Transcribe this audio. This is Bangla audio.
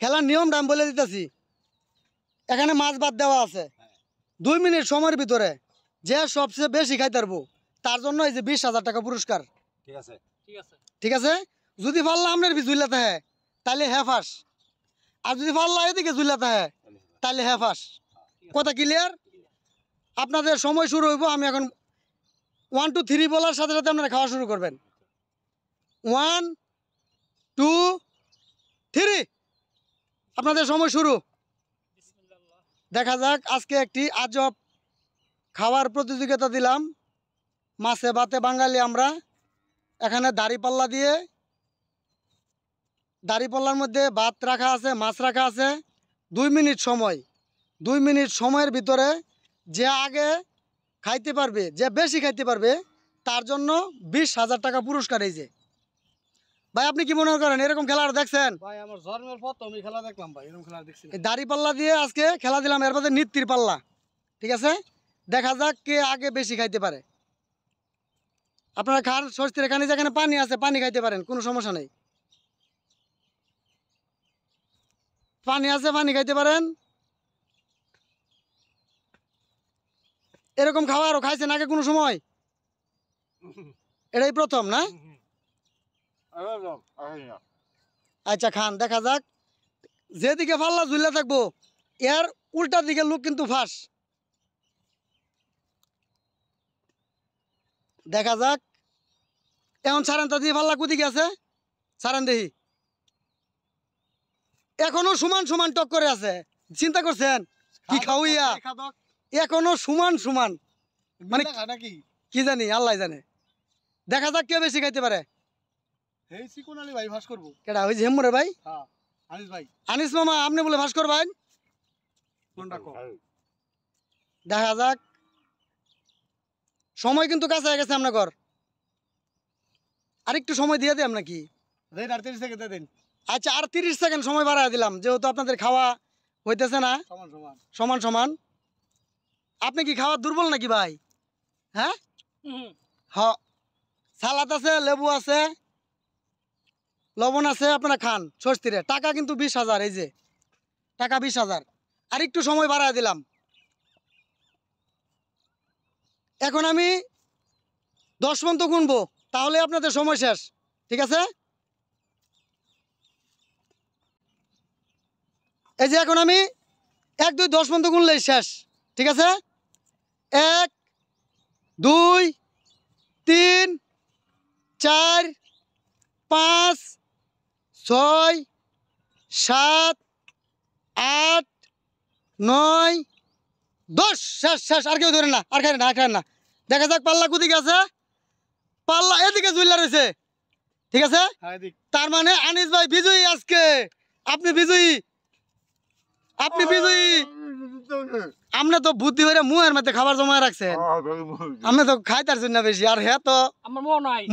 খেলার নিয়মটা আমি বলে দিতেছি এখানে মাছ বাদ দেওয়া আছে দুই মিনিট সময়ের ভিতরে যে সবচেয়ে বেশি খাইতে পারবো তার জন্য এই যে বিশ হাজার টাকা পুরস্কার ঠিক আছে ঠিক আছে যদি পাল্লা আমনের জুইলা থাকে তাহলে হ্যাঁ আর যদি পাল্লা এদিকে জুইলা থাকে তাহলে হ্যাঁ কথা ক্লিয়ার আপনাদের সময় শুরু হইব আমি এখন ওয়ান টু থ্রি বলার সাথে সাথে আপনারা খাওয়া শুরু করবেন ওয়ান টু থ্রি আপনাদের সময় শুরু দেখা যাক আজকে একটি আজব খাওয়ার প্রতিযোগিতা দিলাম মাছে ভাতে বাঙালি আমরা এখানে দাড়িপাল্লা দিয়ে দাড়িপাল্লার মধ্যে ভাত রাখা আছে মাছ রাখা আছে দুই মিনিট সময় দুই মিনিট সময়ের ভিতরে যে আগে খাইতে পারবে যে বেশি খাইতে পারবে তার জন্য বিশ হাজার টাকা পুরস্কার এই যে ভাই আপনি কি মনে করেন এরকম খেলা দেখছেন দাড়ি পাল্লা দিয়ে আজকে খেলা দিলাম এর মধ্যে নৃত্যির পাল্লা ঠিক আছে দেখা যাক কে আগে বেশি খাইতে পারে আপনারা খান স্বস্তির এখানে যেখানে পানি আছে পানি খাইতে পারেন কোনো সমস্যা নেই পানি আছে পানি খাইতে পারেন এরকম খাওয়া খাইছেন আগে কোনো সময় এটাই প্রথম না আচ্ছা খান দেখা যাক যেদিকে ফাল্লা ঝুলে থাকবো এর উল্টা দিকে লোক কিন্তু ফাঁস দেখা যাক এখন সারেন দিয়ে ফাল্লা কুদিকে আছে সারেন দেহি এখনো সমান সমান টক করে আছে চিন্তা করছেন কি খাওয়া এখনো সমান সমান মানে কি জানি আল্লাহ জানে দেখা যাক কে বেশি খাইতে পারে হ্যাঁ, মামা আপনি বলে দেখা যাক সময় কিন্তু কাছে আপনার ঘর আরেকটু সময় দিয়ে দিই আপনার কি আর তিরিশ আচ্ছা আর তিরিশ সেকেন্ড সময় বাড়াই দিলাম যেহেতু আপনাদের খাওয়া হইতেছে না সমান সমান আপনি কি খাওয়া দুর্বল নাকি ভাই হ্যাঁ হ সালাদ আছে লেবু আছে লবণ আছে আপনারা খান স্বস্তিরে টাকা কিন্তু বিশ হাজার এই যে টাকা বিশ হাজার আর একটু সময় বাড়ায় দিলাম এখন আমি দশ মন্ত গুনবো তাহলে আপনাদের সময় শেষ ঠিক আছে এই যে এখন আমি এক দুই দশ মন্ত গুনলেই শেষ ঠিক আছে এক দুই তিন চার পাঁচ ছয় সাত আট নয় দশ শেষ শেষ আর কেউ ধরে না আর খাই না আর খাই না দেখা যাক পাল্লা কুদিকে আছে পাল্লা এদিকে জুইলা রয়েছে ঠিক আছে হ্যাঁ, তার মানে আনিস ভাই বিজয়ী আজকে আপনি বিজয়ী আপনি বিজয়ী আমরা তো বুদ্ধি করে মুহের মধ্যে খাবার জমা রাখছে হ্যাঁ, হ্যাঁ, আমরা তো খাইতার জন্য বেশি আর হ্যাঁ তো আমার মনে হয়